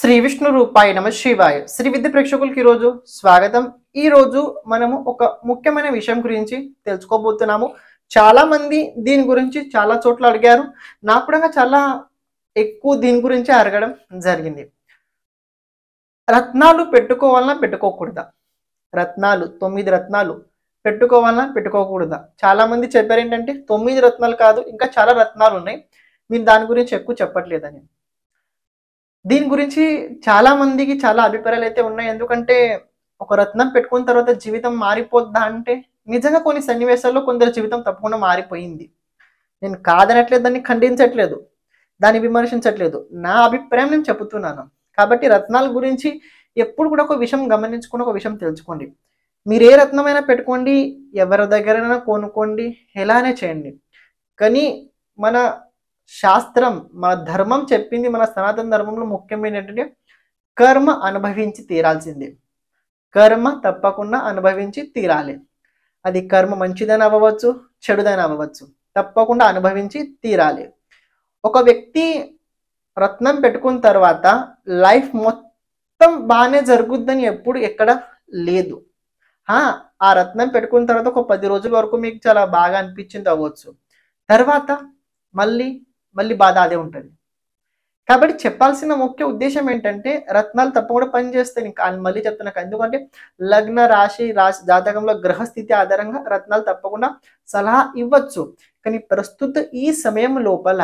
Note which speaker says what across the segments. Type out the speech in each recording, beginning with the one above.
Speaker 1: శ్రీ విష్ణు రూపాయి నమ శివాయ శ్రీ విద్య ప్రేక్షకులకి ఈరోజు స్వాగతం ఈ రోజు మనము ఒక ముఖ్యమైన విషయం గురించి తెలుసుకోబోతున్నాము చాలా మంది దీని గురించి చాలా చోట్ల అడిగారు నాకు కూడా చాలా ఎక్కువ దీని గురించి అడగడం జరిగింది రత్నాలు పెట్టుకోవాలన్నా పెట్టుకోకూడదా రత్నాలు తొమ్మిది రత్నాలు పెట్టుకోవాలన్నా పెట్టుకోకూడదా చాలా మంది చెప్పారు ఏంటంటే తొమ్మిది రత్నాలు కాదు ఇంకా చాలా రత్నాలు ఉన్నాయి మీరు దాని గురించి ఎక్కువ చెప్పట్లేదని దీని గురించి చాలా మందికి చాలా అభిప్రాయాలు అయితే ఉన్నాయి ఎందుకంటే ఒక రత్నం పెట్టుకున్న తర్వాత జీవితం మారిపోద్దా అంటే నిజంగా కొన్ని సన్నివేశాల్లో కొందరు జీవితం తప్పకుండా మారిపోయింది నేను కాదనట్లేదు దాన్ని ఖండించట్లేదు దాన్ని విమర్శించట్లేదు నా అభిప్రాయం నేను చెబుతున్నాను కాబట్టి రత్నాల గురించి ఎప్పుడు కూడా ఒక విషయం గమనించుకుని ఒక విషయం తెలుసుకోండి మీరు ఏ రత్నమైనా పెట్టుకోండి ఎవరి దగ్గరైనా కొనుక్కోండి ఎలానే చేయండి కానీ మన శాస్త్రం మన ధర్మం చెప్పింది మన సనాతన ధర్మంలో ముఖ్యమైన ఏంటంటే కర్మ అనుభవించి తీరాల్సిందే కర్మ తప్పకుండా అనుభవించి తీరాలి అది కర్మ మంచిదని అవ్వచ్చు చెడుదని అవ్వచ్చు తప్పకుండా అనుభవించి తీరాలి ఒక వ్యక్తి రత్నం పెట్టుకున్న తర్వాత లైఫ్ మొత్తం బాగానే జరుగుద్దని ఎప్పుడు ఎక్కడ లేదు ఆ రత్నం పెట్టుకున్న తర్వాత ఒక పది రోజుల వరకు మీకు చాలా బాగా అనిపించింది అవ్వచ్చు తర్వాత మళ్ళీ మళ్ళీ బాధ అదే ఉంటుంది కాబట్టి చెప్పాల్సిన ముఖ్య ఉద్దేశం ఏంటంటే రత్నాలు తప్పకుండా పనిచేస్తాయి ఇంకా మళ్ళీ చెప్తున్నాక ఎందుకంటే లగ్న రాశి రాశి జాతకంలో గ్రహస్థితి ఆధారంగా రత్నాలు తప్పకుండా సలహా ఇవ్వచ్చు కానీ ప్రస్తుత ఈ సమయం లోపల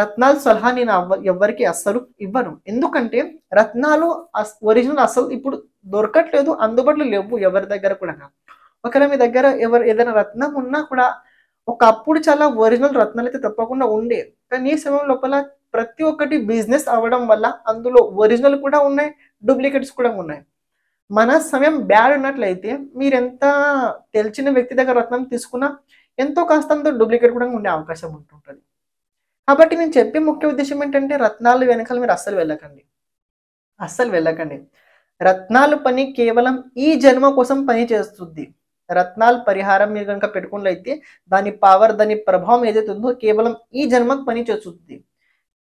Speaker 1: రత్నాలు సలహా నేను ఎవ్వరికి అస్సలు ఇవ్వను ఎందుకంటే రత్నాలు ఒరిజినల్ అసలు ఇప్పుడు దొరకట్లేదు అందుబాటులో లేవు ఎవరి దగ్గర కూడా ఒకవేళ మీ దగ్గర ఎవరు ఏదైనా రత్నం ఉన్నా కూడా ఒకప్పుడు చాలా ఒరిజినల్ రత్నాలు అయితే తప్పకుండా ఉండేవి కానీ ఈ సమయం లోపల ప్రతి ఒక్కటి బిజినెస్ అవ్వడం వల్ల అందులో ఒరిజినల్ కూడా ఉన్నాయి డూప్లికేట్స్ కూడా ఉన్నాయి మన సమయం బ్యాడ్ ఉన్నట్లయితే మీరు ఎంత తెలిసిన వ్యక్తి దగ్గర రత్నం తీసుకున్నా ఎంతో కాస్తంత డూప్లికేట్ కూడా ఉండే అవకాశం ఉంటుంటుంది కాబట్టి నేను చెప్పే ముఖ్య ఉద్దేశం ఏంటంటే రత్నాలు వెనకాల మీరు అస్సలు వెళ్ళకండి అస్సలు వెళ్ళకండి రత్నాలు పని కేవలం ఈ జన్మ కోసం పని చేస్తుంది రత్నాలు పరిహారం మీరు కనుక పెట్టుకున్నట్లయితే దాని పవర్ దాని ప్రభావం ఏదైతే ఉందో కేవలం ఈ జన్మకు పని చేస్తుంది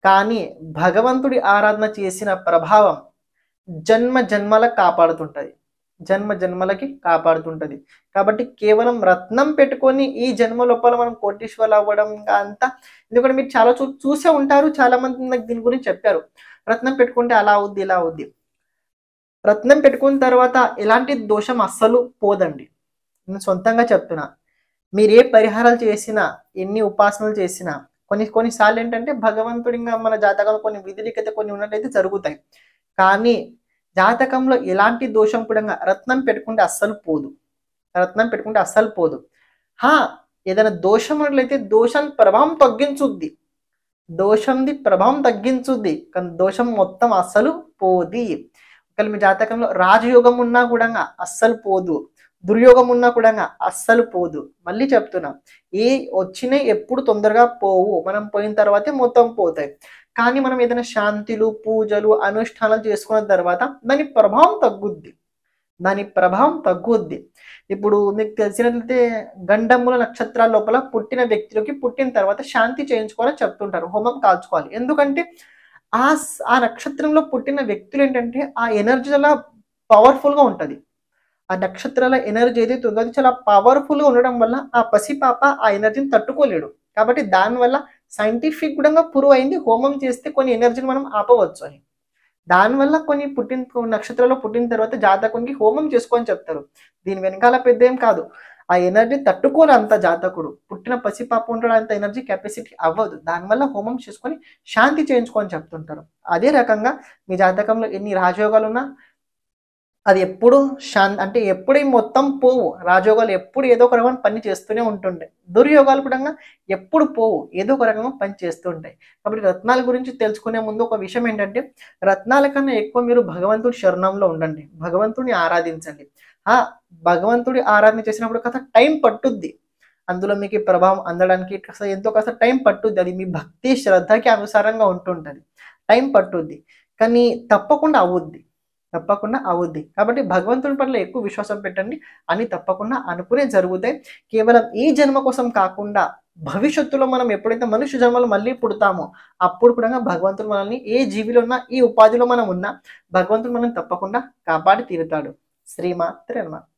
Speaker 1: కానీ భగవంతుడి ఆరాధన చేసిన ప్రభావం జన్మ జన్మల కాపాడుతుంటుంది జన్మ జన్మలకి కాపాడుతుంటుంది కాబట్టి కేవలం రత్నం పెట్టుకొని ఈ జన్మ లోపల మనం కోటీశ్వరులు అవ్వడం అంతా ఎందుకంటే మీరు చాలా చూ చూసే ఉంటారు చాలా మంది నాకు దీని గురించి చెప్పారు రత్నం పెట్టుకుంటే అలా అవుద్ది ఇలా అవుద్ది రత్నం పెట్టుకున్న తర్వాత ఎలాంటి దోషం అస్సలు పోదండి నేను సొంతంగా చెప్తున్నా మీరు ఏ పరిహారాలు చేసినా ఎన్ని ఉపాసనలు చేసినా కొన్ని కొన్నిసార్లు ఏంటంటే భగవంతుడి మన జాతకాలు కొన్ని విధులికత కొన్ని ఉన్నట్టయితే జరుగుతాయి కానీ జాతకంలో ఎలాంటి దోషం కూడా రత్నం పెట్టుకుంటే అస్సలు పోదు రత్నం పెట్టుకుంటే అస్సలు పోదు హా ఏదైనా దోషం అన్నట్లయితే దోషం ప్రభావం తగ్గించుద్ది దోషంది ప్రభావం తగ్గించుద్ది కానీ దోషం మొత్తం అస్సలు పోది ఒకవేళ మీ జాతకంలో రాజయోగం ఉన్నా కూడా అస్సలు పోదు దుర్యోగం ఉన్నా కూడా అస్సలు పోదు మళ్ళీ చెప్తున్నా ఏ వచ్చినా ఎప్పుడు తొందరగా పోవు మనం పోయిన తర్వాతే మొత్తం పోతాయి కానీ మనం ఏదైనా శాంతిలు పూజలు అనుష్ఠానాలు చేసుకున్న తర్వాత దాని ప్రభావం తగ్గుద్ది దాని ప్రభావం తగ్గుద్ది ఇప్పుడు మీకు తెలిసినట్లయితే గండముల నక్షత్రాల లోపల పుట్టిన వ్యక్తులకి పుట్టిన తర్వాత శాంతి చేయించుకోవాలని చెప్తుంటారు హోమం కాల్చుకోవాలి ఎందుకంటే ఆ ఆ నక్షత్రంలో పుట్టిన వ్యక్తులు ఏంటంటే ఆ ఎనర్జీ చాలా పవర్ఫుల్గా ఉంటుంది ఆ నక్షత్రాల ఎనర్జీ ఏదైతే ఉందో అది చాలా పవర్ఫుల్గా ఉండడం వల్ల ఆ పసిపాప ఆ ఎనర్జీని తట్టుకోలేడు కాబట్టి దానివల్ల సైంటిఫిక్ కూడా ప్రూవ్ అయింది హోమం చేస్తే కొన్ని ఎనర్జీని మనం ఆపవచ్చు అని దానివల్ల కొన్ని పుట్టిన నక్షత్రంలో పుట్టిన తర్వాత జాతకునికి హోమం చేసుకొని చెప్తారు దీని వెనకాల పెద్ద ఏం కాదు ఆ ఎనర్జీ తట్టుకోలేంత అంత జాతకుడు పుట్టిన పసిపాప ఉండడం అంత ఎనర్జీ కెపాసిటీ అవ్వదు దానివల్ల హోమం చేసుకొని శాంతి చేయించుకొని చెప్తుంటారు అదే రకంగా మీ జాతకంలో ఎన్ని రాజయోగాలు ఉన్నా అది ఎప్పుడు శాన్ అంటే ఎప్పుడీ మొత్తం పోవు రాజయోగాలు ఎప్పుడు ఏదో ఒక రకమైన పని చేస్తూనే ఉంటుండే దుర్యోగాలు కూడా ఎప్పుడు పోవు ఏదో ఒక రకమైన పని చేస్తూ ఉంటాయి కాబట్టి రత్నాల గురించి తెలుసుకునే ముందు ఒక విషయం ఏంటంటే రత్నాల కన్నా ఎక్కువ మీరు భగవంతుడి శరణంలో ఉండండి భగవంతుడిని ఆరాధించండి ఆ భగవంతుడి ఆరాధన చేసినప్పుడు కాస్త టైం పట్టుద్ది అందులో మీకు ప్రభావం అందడానికి కాస్త ఎంతో కాస్త టైం పట్టుద్ది అది మీ భక్తి శ్రద్ధకి అనుసారంగా ఉంటుంటుంది టైం పట్టుద్ది కానీ తప్పకుండా అవుద్ది తప్పకుండా అవుద్ది కాబట్టి భగవంతుని పట్ల ఎక్కువ విశ్వాసం పెట్టండి అని తప్పకుండా అనుకునే జరుగుతాయి కేవలం ఈ జన్మ కోసం కాకుండా భవిష్యత్తులో మనం ఎప్పుడైతే మనుష్య జన్మలు మళ్ళీ పుడతామో అప్పుడు కూడా భగవంతుడు మనల్ని ఏ జీవిలో ఉన్నా ఈ ఉపాధిలో మనం ఉన్నా భగవంతుడు మనం తప్పకుండా కాపాడి తీరుతాడు శ్రీమాత్రమ